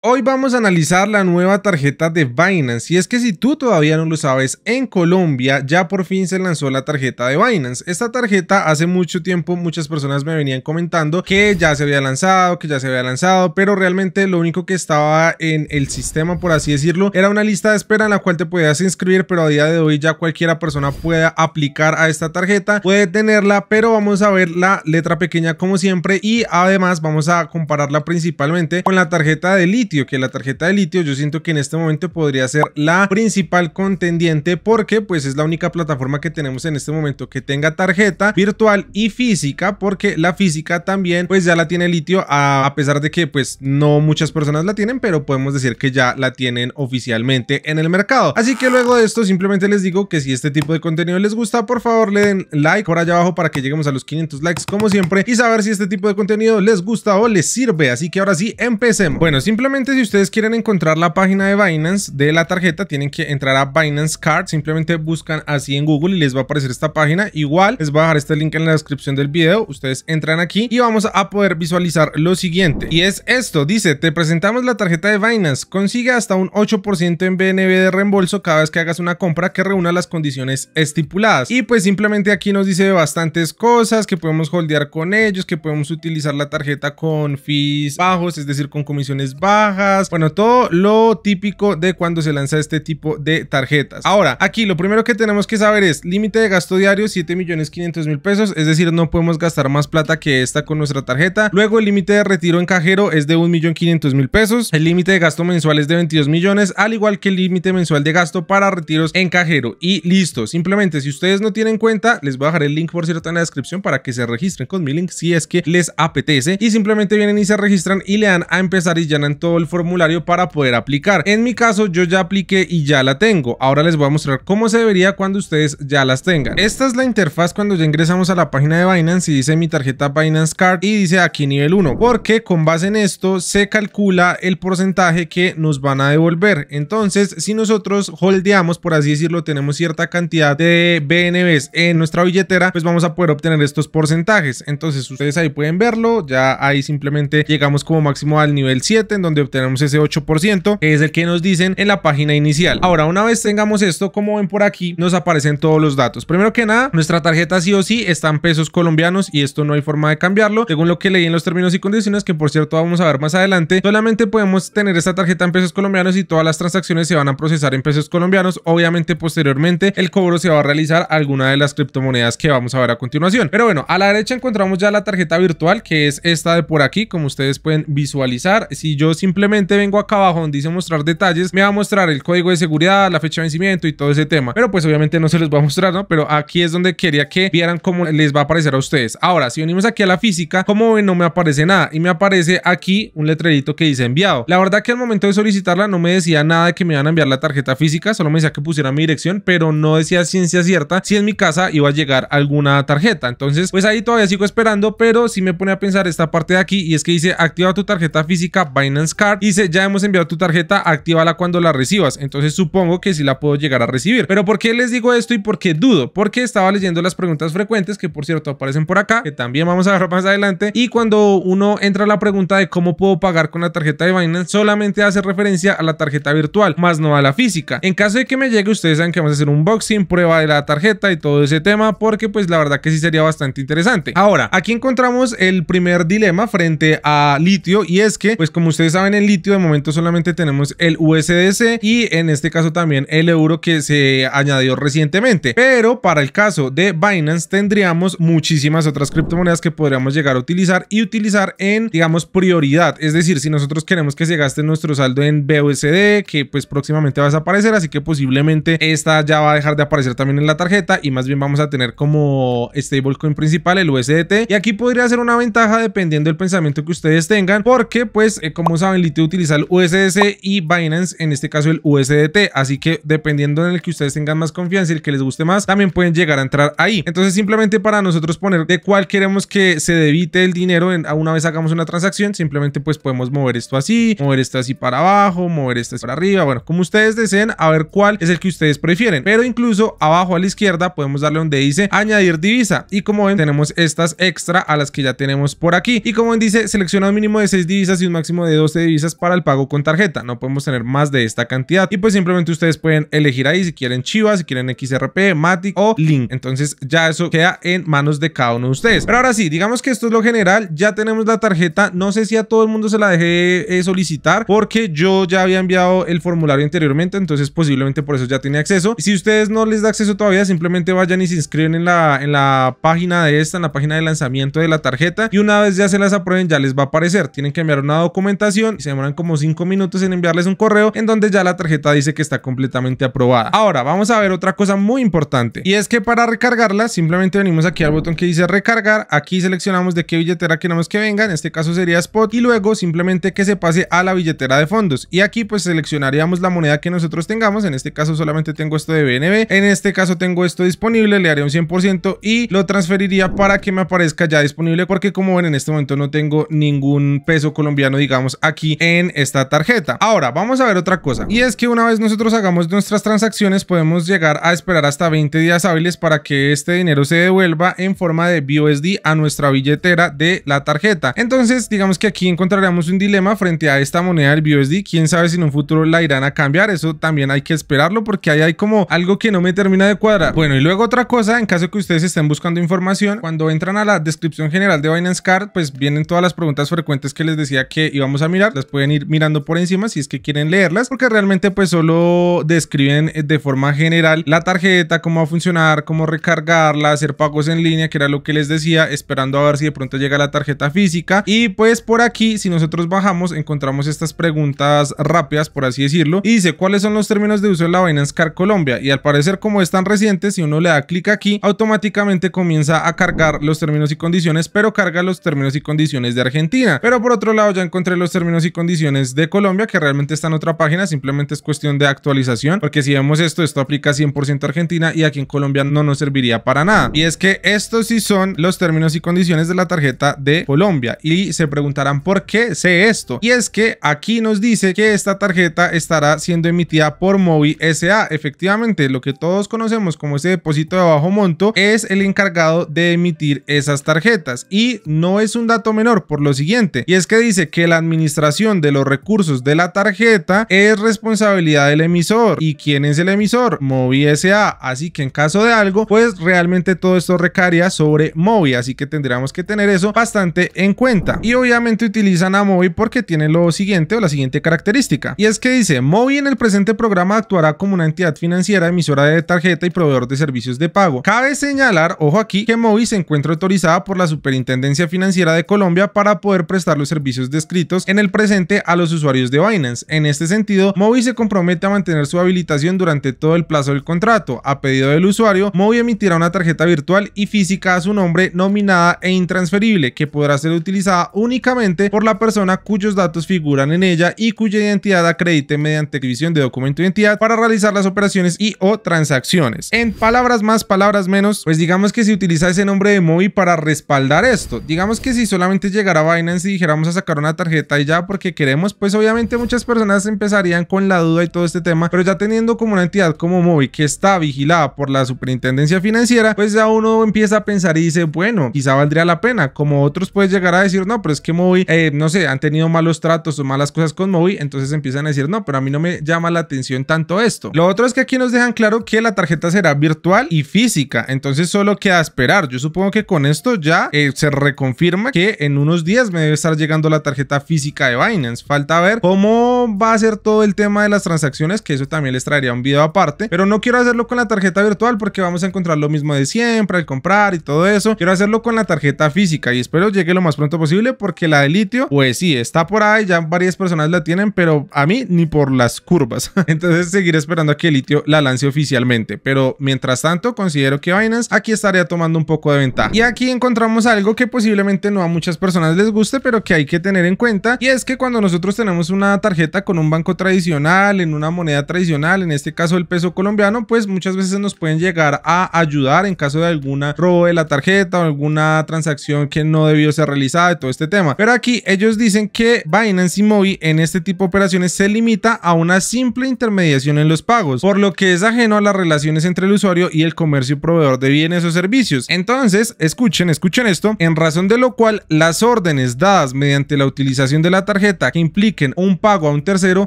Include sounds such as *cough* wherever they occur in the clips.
Hoy vamos a analizar la nueva tarjeta de Binance y es que si tú todavía no lo sabes, en Colombia ya por fin se lanzó la tarjeta de Binance. Esta tarjeta hace mucho tiempo muchas personas me venían comentando que ya se había lanzado, que ya se había lanzado, pero realmente lo único que estaba en el sistema, por así decirlo, era una lista de espera en la cual te podías inscribir, pero a día de hoy ya cualquiera persona puede aplicar a esta tarjeta, puede tenerla, pero vamos a ver la letra pequeña como siempre y además vamos a compararla principalmente con la tarjeta de Lite que la tarjeta de litio yo siento que en este momento podría ser la principal contendiente porque pues es la única plataforma que tenemos en este momento que tenga tarjeta virtual y física porque la física también pues ya la tiene litio a, pesar de que pues no muchas personas la tienen pero podemos decir que ya la tienen oficialmente en el mercado así que luego de esto simplemente les digo que si este tipo de contenido les gusta por favor le den like por allá abajo para que lleguemos a los 500 likes como siempre y saber si este tipo de contenido les gusta o les sirve así que ahora sí empecemos bueno simplemente si ustedes quieren encontrar la página de Binance de la tarjeta, tienen que entrar a Binance Card. Simplemente buscan así en Google y les va a aparecer esta página. Igual, les voy a dejar este link en la descripción del video. Ustedes entran aquí y vamos a poder visualizar lo siguiente. Y es esto, dice, te presentamos la tarjeta de Binance. Consigue hasta un 8% en BNB de reembolso cada vez que hagas una compra que reúna las condiciones estipuladas. Y pues simplemente aquí nos dice bastantes cosas que podemos holdear con ellos, que podemos utilizar la tarjeta con fees bajos, es decir, con comisiones bajas bueno, todo lo típico de cuando se lanza este tipo de tarjetas. Ahora, aquí lo primero que tenemos que saber es límite de gasto diario 7 millones 500 mil pesos, es decir, no podemos gastar más plata que esta con nuestra tarjeta. Luego el límite de retiro en cajero es de 1.500.000 millón mil pesos, el límite de gasto mensual es de 22 millones, al igual que el límite mensual de gasto para retiros en cajero y listo. Simplemente si ustedes no tienen cuenta, les voy a dejar el link por cierto en la descripción para que se registren con mi link si es que les apetece y simplemente vienen y se registran y le dan a empezar y llenan todo el formulario para poder aplicar. En mi caso yo ya apliqué y ya la tengo. Ahora les voy a mostrar cómo se vería cuando ustedes ya las tengan. Esta es la interfaz cuando ya ingresamos a la página de Binance y dice mi tarjeta Binance Card y dice aquí nivel 1 porque con base en esto se calcula el porcentaje que nos van a devolver. Entonces si nosotros holdeamos por así decirlo tenemos cierta cantidad de BNBs en nuestra billetera pues vamos a poder obtener estos porcentajes. Entonces ustedes ahí pueden verlo ya ahí simplemente llegamos como máximo al nivel 7 en donde tenemos ese 8%, que es el que nos dicen en la página inicial. Ahora, una vez tengamos esto, como ven por aquí, nos aparecen todos los datos. Primero que nada, nuestra tarjeta sí o sí está en pesos colombianos y esto no hay forma de cambiarlo. Según lo que leí en los términos y condiciones, que por cierto vamos a ver más adelante, solamente podemos tener esta tarjeta en pesos colombianos y todas las transacciones se van a procesar en pesos colombianos. Obviamente, posteriormente, el cobro se va a realizar alguna de las criptomonedas que vamos a ver a continuación. Pero bueno, a la derecha encontramos ya la tarjeta virtual, que es esta de por aquí, como ustedes pueden visualizar. Si yo simplemente simplemente vengo acá abajo donde dice mostrar detalles, me va a mostrar el código de seguridad, la fecha de vencimiento y todo ese tema. Pero pues obviamente no se los va a mostrar, ¿no? Pero aquí es donde quería que vieran cómo les va a aparecer a ustedes. Ahora, si venimos aquí a la física, como ven, no me aparece nada y me aparece aquí un letrerito que dice enviado. La verdad que al momento de solicitarla no me decía nada de que me iban a enviar la tarjeta física, solo me decía que pusiera mi dirección, pero no decía ciencia cierta si en mi casa iba a llegar alguna tarjeta. Entonces, pues ahí todavía sigo esperando, pero si sí me pone a pensar esta parte de aquí y es que dice activa tu tarjeta física Binance Card y dice, ya hemos enviado tu tarjeta, actívala cuando la recibas. Entonces supongo que si la puedo llegar a recibir. Pero ¿por qué les digo esto y por qué dudo? Porque estaba leyendo las preguntas frecuentes que por cierto aparecen por acá, que también vamos a ver más adelante. Y cuando uno entra a la pregunta de cómo puedo pagar con la tarjeta de Binance, solamente hace referencia a la tarjeta virtual, más no a la física. En caso de que me llegue, ustedes saben que vamos a hacer un unboxing, prueba de la tarjeta y todo ese tema, porque pues la verdad que sí sería bastante interesante. Ahora, aquí encontramos el primer dilema frente a litio y es que, pues como ustedes saben, el litio de momento solamente tenemos el USDC y en este caso también el euro que se añadió recientemente. Pero para el caso de Binance tendríamos muchísimas otras criptomonedas que podríamos llegar a utilizar y utilizar en, digamos, prioridad. Es decir, si nosotros queremos que se gaste nuestro saldo en BUSD, que pues próximamente va a desaparecer, así que posiblemente esta ya va a dejar de aparecer también en la tarjeta y más bien vamos a tener como stablecoin principal el USDT. Y aquí podría ser una ventaja dependiendo del pensamiento que ustedes tengan, porque pues eh, como saben utiliza el USDC y Binance, en este caso el USDT. Así que dependiendo en el que ustedes tengan más confianza y el que les guste más, también pueden llegar a entrar ahí. Entonces simplemente para nosotros poner de cuál queremos que se debite el dinero en, una vez hagamos una transacción, simplemente pues podemos mover esto así, mover esto así para abajo, mover esto para arriba, bueno, como ustedes deseen, a ver cuál es el que ustedes prefieren. Pero incluso abajo a la izquierda podemos darle donde dice añadir divisa y como ven tenemos estas extra a las que ya tenemos por aquí y como ven dice selecciona un mínimo de 6 divisas y un máximo de 12 divisas divisas para el pago con tarjeta. No podemos tener más de esta cantidad. Y pues simplemente ustedes pueden elegir ahí si quieren Chivas, si quieren XRP, Matic o Link. Entonces ya eso queda en manos de cada uno de ustedes. Pero ahora sí, digamos que esto es lo general. Ya tenemos la tarjeta. No sé si a todo el mundo se la dejé eh, solicitar porque yo ya había enviado el formulario anteriormente. Entonces posiblemente por eso ya tiene acceso. y Si ustedes no les da acceso todavía, simplemente vayan y se inscriben en la, en la página de esta, en la página de lanzamiento de la tarjeta. Y una vez ya se las aprueben, ya les va a aparecer. Tienen que enviar una documentación y se demoran como 5 minutos en enviarles un correo en donde ya la tarjeta dice que está completamente aprobada. Ahora, vamos a ver otra cosa muy importante y es que para recargarla simplemente venimos aquí al botón que dice recargar, aquí seleccionamos de qué billetera queremos que venga, en este caso sería Spot y luego simplemente que se pase a la billetera de fondos y aquí pues seleccionaríamos la moneda que nosotros tengamos, en este caso solamente tengo esto de BNB, en este caso tengo esto disponible, le haré un 100% y lo transferiría para que me aparezca ya disponible porque como ven en este momento no tengo ningún peso colombiano digamos aquí en esta tarjeta. Ahora, vamos a ver otra cosa. Y es que una vez nosotros hagamos nuestras transacciones, podemos llegar a esperar hasta 20 días hábiles para que este dinero se devuelva en forma de BUSD a nuestra billetera de la tarjeta. Entonces, digamos que aquí encontraríamos un dilema frente a esta moneda del BUSD. Quién sabe si en un futuro la irán a cambiar. Eso también hay que esperarlo porque ahí hay como algo que no me termina de cuadrar. Bueno, y luego otra cosa, en caso que ustedes estén buscando información, cuando entran a la descripción general de Binance Card, pues vienen todas las preguntas frecuentes que les decía que íbamos a mirar pueden ir mirando por encima si es que quieren leerlas, porque realmente pues solo describen eh, de forma general la tarjeta, cómo va a funcionar, cómo recargarla, hacer pagos en línea, que era lo que les decía, esperando a ver si de pronto llega la tarjeta física. Y pues por aquí, si nosotros bajamos, encontramos estas preguntas rápidas, por así decirlo, y dice cuáles son los términos de uso de la Binance Card Colombia. Y al parecer como es tan reciente, si uno le da clic aquí, automáticamente comienza a cargar los términos y condiciones, pero carga los términos y condiciones de Argentina. Pero por otro lado ya encontré los términos y condiciones de Colombia, que realmente está en otra página, simplemente es cuestión de actualización, porque si vemos esto, esto aplica 100% a Argentina y aquí en Colombia no nos serviría para nada. Y es que estos sí son los términos y condiciones de la tarjeta de Colombia y se preguntarán por qué sé esto. Y es que aquí nos dice que esta tarjeta estará siendo emitida por Movi SA. Efectivamente, lo que todos conocemos como ese depósito de bajo monto es el encargado de emitir esas tarjetas y no es un dato menor por lo siguiente y es que dice que la administración de los recursos de la tarjeta es responsabilidad del emisor. ¿Y quién es el emisor? Movi S.A. Así que en caso de algo, pues realmente todo esto recaría sobre Movi, así que tendríamos que tener eso bastante en cuenta. Y obviamente utilizan a Movi porque tiene lo siguiente o la siguiente característica. Y es que dice, Movi en el presente programa actuará como una entidad financiera, emisora de tarjeta y proveedor de servicios de pago. Cabe señalar, ojo aquí, que Movi se encuentra autorizada por la Superintendencia Financiera de Colombia para poder prestar los servicios descritos en el presente a los usuarios de Binance. En este sentido, Movi se compromete a mantener su habilitación durante todo el plazo del contrato. A pedido del usuario, Movi emitirá una tarjeta virtual y física a su nombre nominada e intransferible que podrá ser utilizada únicamente por la persona cuyos datos figuran en ella y cuya identidad acredite mediante división de documento de identidad para realizar las operaciones y o transacciones. En palabras más, palabras menos, pues digamos que se utiliza ese nombre de Movi para respaldar esto. Digamos que si solamente llegara a Binance y dijéramos a sacar una tarjeta y ya, porque queremos, pues obviamente muchas personas empezarían con la duda y todo este tema, pero ya teniendo como una entidad como Movi que está vigilada por la superintendencia financiera, pues ya uno empieza a pensar y dice, bueno, quizá valdría la pena, como otros Puedes llegar a decir, no, pero es que Movi, eh, no sé, han tenido malos tratos o malas cosas con Movi, entonces empiezan a decir, no, pero a mí no me llama la atención tanto esto. Lo otro es que aquí nos dejan claro que la tarjeta será virtual y física, entonces solo queda esperar. Yo supongo que con esto ya eh, se reconfirma que en unos días me debe estar llegando la tarjeta física de Binance. Falta ver cómo va a ser todo el tema de las transacciones, que eso también les traería un video aparte. Pero no quiero hacerlo con la tarjeta virtual porque vamos a encontrar lo mismo de siempre al comprar y todo eso. Quiero hacerlo con la tarjeta física y espero llegue lo más pronto posible porque la de litio, pues sí, está por ahí, ya varias personas la tienen, pero a mí ni por las curvas. *laughs* Entonces seguiré esperando a que litio la lance oficialmente. Pero mientras tanto, considero que Binance aquí estaría tomando un poco de ventaja. Y aquí encontramos algo que posiblemente no a muchas personas les guste, pero que hay que tener en cuenta y es que cuando nosotros tenemos una tarjeta con un banco tradicional, en una moneda tradicional, en este caso el peso colombiano, pues muchas veces nos pueden llegar a ayudar en caso de alguna robo de la tarjeta o alguna transacción que no debió ser realizada y todo este tema. Pero aquí ellos dicen que Binance y Mobi en este tipo de operaciones se limita a una simple intermediación en los pagos, por lo que es ajeno a las relaciones entre el usuario y el comercio proveedor de bienes o servicios. Entonces, escuchen, escuchen esto, en razón de lo cual las órdenes dadas mediante la utilización de la tarjeta que impliquen un pago a un tercero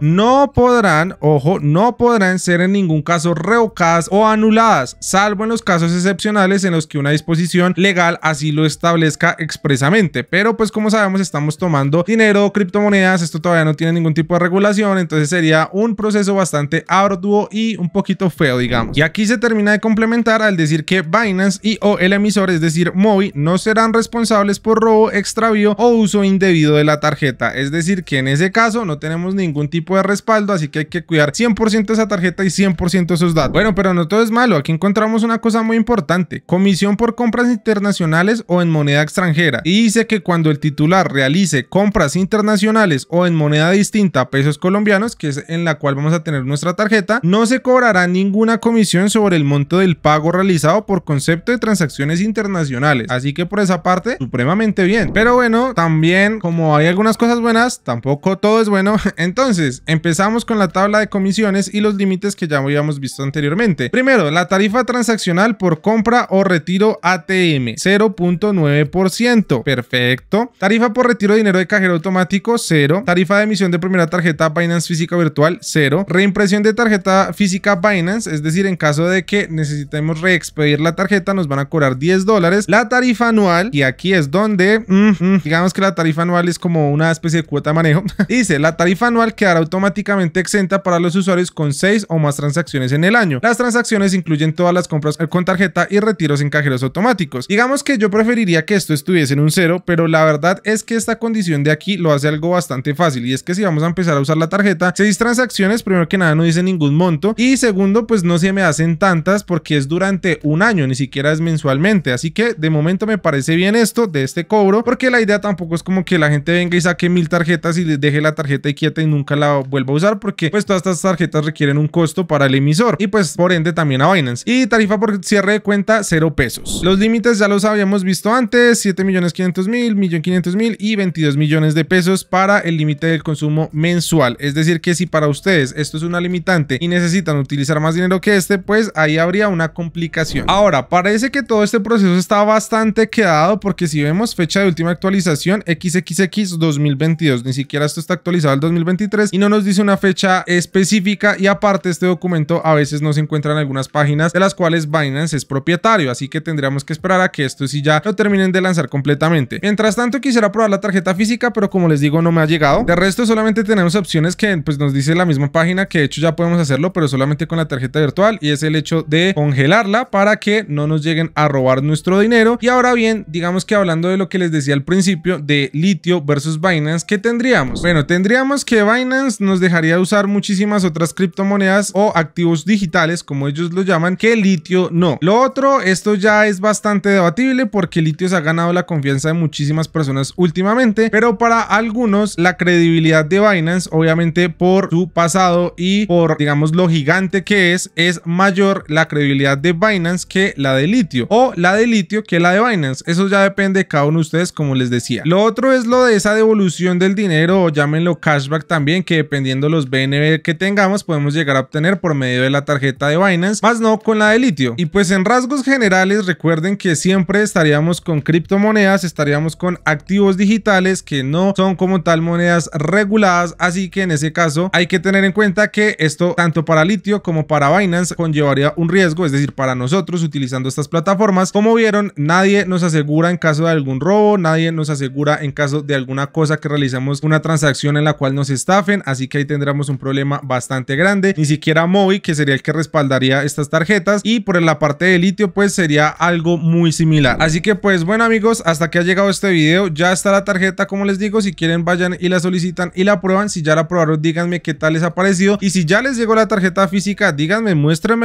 no podrán, ojo, no podrán ser en ningún caso revocadas o anuladas, salvo en los casos excepcionales en los que una disposición legal así lo establezca expresamente. Pero pues como sabemos estamos tomando dinero, criptomonedas, esto todavía no tiene ningún tipo de regulación, entonces sería un proceso bastante arduo y un poquito feo, digamos. Y aquí se termina de complementar al decir que Binance y o el emisor, es decir, MOVI, no serán responsables por robo, extravío o uso indebido de la tarjeta. Es decir, decir que en ese caso no tenemos ningún tipo de respaldo, así que hay que cuidar 100% esa tarjeta y 100% esos datos. Bueno, pero no todo es malo, aquí encontramos una cosa muy importante, comisión por compras internacionales o en moneda extranjera. Y dice que cuando el titular realice compras internacionales o en moneda distinta a pesos colombianos, que es en la cual vamos a tener nuestra tarjeta, no se cobrará ninguna comisión sobre el monto del pago realizado por concepto de transacciones internacionales. Así que por esa parte, supremamente bien. Pero bueno, también como hay algunas cosas buenas, tampoco todo es bueno. *laughs* Entonces, empezamos con la tabla de comisiones y los límites que ya habíamos visto anteriormente. Primero, la tarifa transaccional por compra o retiro ATM, 0.9%. Perfecto. Tarifa por retiro de dinero de cajero automático, 0. Tarifa de emisión de primera tarjeta Binance física virtual, 0. Reimpresión de tarjeta física Binance, es decir, en caso de que necesitemos reexpedir la tarjeta, nos van a cobrar 10 dólares. La tarifa anual, y aquí es donde, mm, mm, digamos que la tarifa anual es como una especie de cuota de manejo, *laughs* dice la tarifa anual quedará automáticamente exenta para los usuarios con seis o más transacciones en el año. Las transacciones incluyen todas las compras con tarjeta y retiros en cajeros automáticos. Digamos que yo preferiría que esto estuviese en un cero, pero la verdad es que esta condición de aquí lo hace algo bastante fácil y es que si vamos a empezar a usar la tarjeta, seis transacciones, primero que nada no dice ningún monto y segundo pues no se me hacen tantas porque es durante un año, ni siquiera es mensualmente, así que de momento me parece bien esto de este cobro porque la idea tampoco es como que la gente venga y saque mil tarjetas si y deje la tarjeta ahí quieta y nunca la vuelva a usar porque pues todas estas tarjetas requieren un costo para el emisor y pues por ende también a Binance. Y tarifa por cierre de cuenta 0 pesos. Los límites ya los habíamos visto antes, 7 millones 500 mil, millón 500 mil y 22 millones de pesos para el límite del consumo mensual. Es decir que si para ustedes esto es una limitante y necesitan utilizar más dinero que este, pues ahí habría una complicación. Ahora, parece que todo este proceso está bastante quedado porque si vemos fecha de última actualización XXX 2022 ni siquiera esto está actualizado al 2023 y no nos dice una fecha específica y aparte este documento a veces no se encuentra en algunas páginas de las cuales Binance es propietario, así que tendríamos que esperar a que esto sí ya lo terminen de lanzar completamente. Mientras tanto quisiera probar la tarjeta física, pero como les digo no me ha llegado. De resto solamente tenemos opciones que pues nos dice la misma página que de hecho ya podemos hacerlo, pero solamente con la tarjeta virtual y es el hecho de congelarla para que no nos lleguen a robar nuestro dinero. Y ahora bien, digamos que hablando de lo que les decía al principio de litio versus Binance, que tendríamos? Bueno, tendríamos que Binance nos dejaría usar muchísimas otras criptomonedas o activos digitales, como ellos lo llaman, que litio no. Lo otro, esto ya es bastante debatible porque litio se ha ganado la confianza de muchísimas personas últimamente, pero para algunos la credibilidad de Binance, obviamente por su pasado y por, digamos, lo gigante que es, es mayor la credibilidad de Binance que la de litio o la de litio que la de Binance. Eso ya depende de cada uno de ustedes, como les decía. Lo otro es lo de esa devolución de dinero o llámenlo cashback también, que dependiendo los BNB que tengamos podemos llegar a obtener por medio de la tarjeta de Binance, más no con la de litio. Y pues en rasgos generales recuerden que siempre estaríamos con criptomonedas, estaríamos con activos digitales que no son como tal monedas reguladas, así que en ese caso hay que tener en cuenta que esto tanto para litio como para Binance conllevaría un riesgo, es decir, para nosotros utilizando estas plataformas, como vieron, nadie nos asegura en caso de algún robo, nadie nos asegura en caso de alguna cosa que realizamos una transacción en la cual nos estafen, así que ahí tendremos un problema bastante grande. Ni siquiera Mobi, que sería el que respaldaría estas tarjetas, y por la parte de litio, pues sería algo muy similar. Así que pues bueno amigos, hasta que ha llegado este video, ya está la tarjeta, como les digo, si quieren vayan y la solicitan y la prueban. Si ya la probaron, díganme qué tal les ha parecido. Y si ya les llegó la tarjeta física, díganme,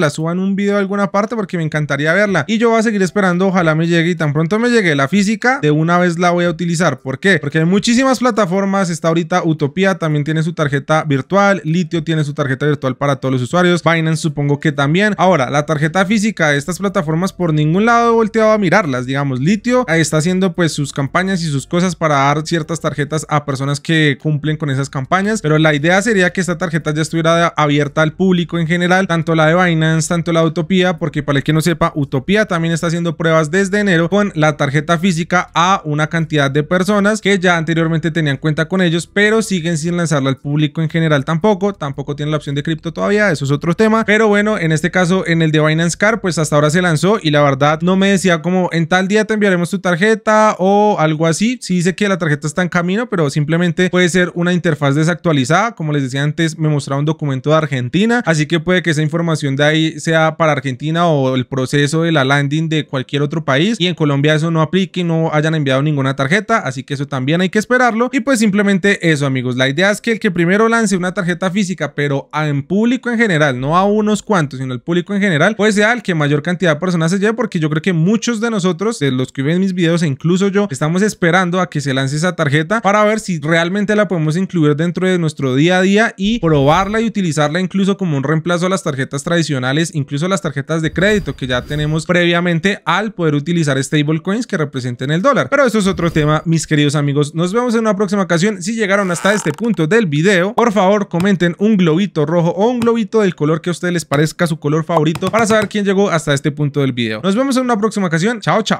la suban un video de alguna parte porque me encantaría verla. Y yo voy a seguir esperando, ojalá me llegue y tan pronto me llegue la física, de una vez la voy a utilizar. ¿Por qué? Porque hay muchísimas plataformas Está ahorita Utopía, también tiene su tarjeta virtual. Litio tiene su tarjeta virtual para todos los usuarios. Binance supongo que también. Ahora, la tarjeta física, de estas plataformas por ningún lado he volteado a mirarlas. Digamos, Litio está haciendo pues sus campañas y sus cosas para dar ciertas tarjetas a personas que cumplen con esas campañas. Pero la idea sería que esta tarjeta ya estuviera abierta al público en general, tanto la de Binance, tanto la de Utopía, porque para el que no sepa, Utopía también está haciendo pruebas desde enero con la tarjeta física a una cantidad de personas que ya anteriormente tenían cuenta con ellos, pero siguen sin lanzarla al público en general tampoco. Tampoco tiene la opción de cripto todavía, eso es otro tema. Pero bueno, en este caso, en el de Binance Card pues hasta ahora se lanzó y la verdad no me decía como en tal día te enviaremos tu tarjeta o algo así. si dice que la tarjeta está en camino, pero simplemente puede ser una interfaz desactualizada. Como les decía antes, me mostraba un documento de Argentina, así que puede que esa información de ahí sea para Argentina o el proceso de la landing de cualquier otro país. Y en Colombia eso no aplique, no hayan enviado ninguna tarjeta, así que eso también hay que esperarlo. Y pues simplemente eso, amigos. La idea es que el que primero lance una tarjeta física, pero en público en general, no a unos cuantos, sino al público en general, pues sea el que mayor cantidad de personas se lleve, porque yo creo que muchos de nosotros, de los que ven mis videos, e incluso yo, estamos esperando a que se lance esa tarjeta para ver si realmente la podemos incluir dentro de nuestro día a día y probarla y utilizarla incluso como un reemplazo a las tarjetas tradicionales, incluso las tarjetas de crédito que ya tenemos previamente al poder utilizar stablecoins que representen el dólar. Pero eso es otro tema, mis queridos amigos. Nos vemos en una próxima si llegaron hasta este punto del video, por favor comenten un globito rojo o un globito del color que a ustedes les parezca su color favorito para saber quién llegó hasta este punto del video. Nos vemos en una próxima ocasión. Chao, chao.